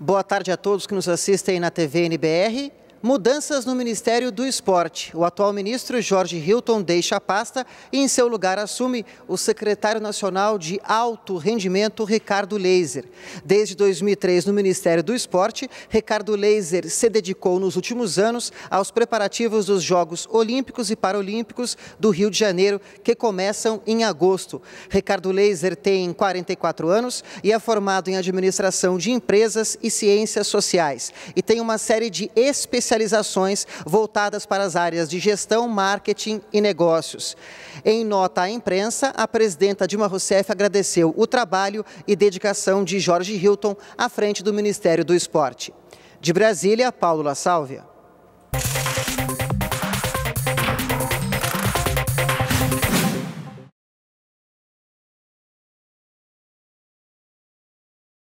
Boa tarde a todos que nos assistem na TV NBR. Mudanças no Ministério do Esporte. O atual ministro Jorge Hilton deixa a pasta e, em seu lugar, assume o secretário nacional de alto rendimento, Ricardo Leiser. Desde 2003, no Ministério do Esporte, Ricardo Leiser se dedicou nos últimos anos aos preparativos dos Jogos Olímpicos e Paralímpicos do Rio de Janeiro, que começam em agosto. Ricardo Leiser tem 44 anos e é formado em administração de empresas e ciências sociais e tem uma série de especialidades especializações voltadas para as áreas de gestão, marketing e negócios. Em nota à imprensa, a presidenta Dilma Rousseff agradeceu o trabalho e dedicação de Jorge Hilton à frente do Ministério do Esporte. De Brasília, Paulo La Sálvia.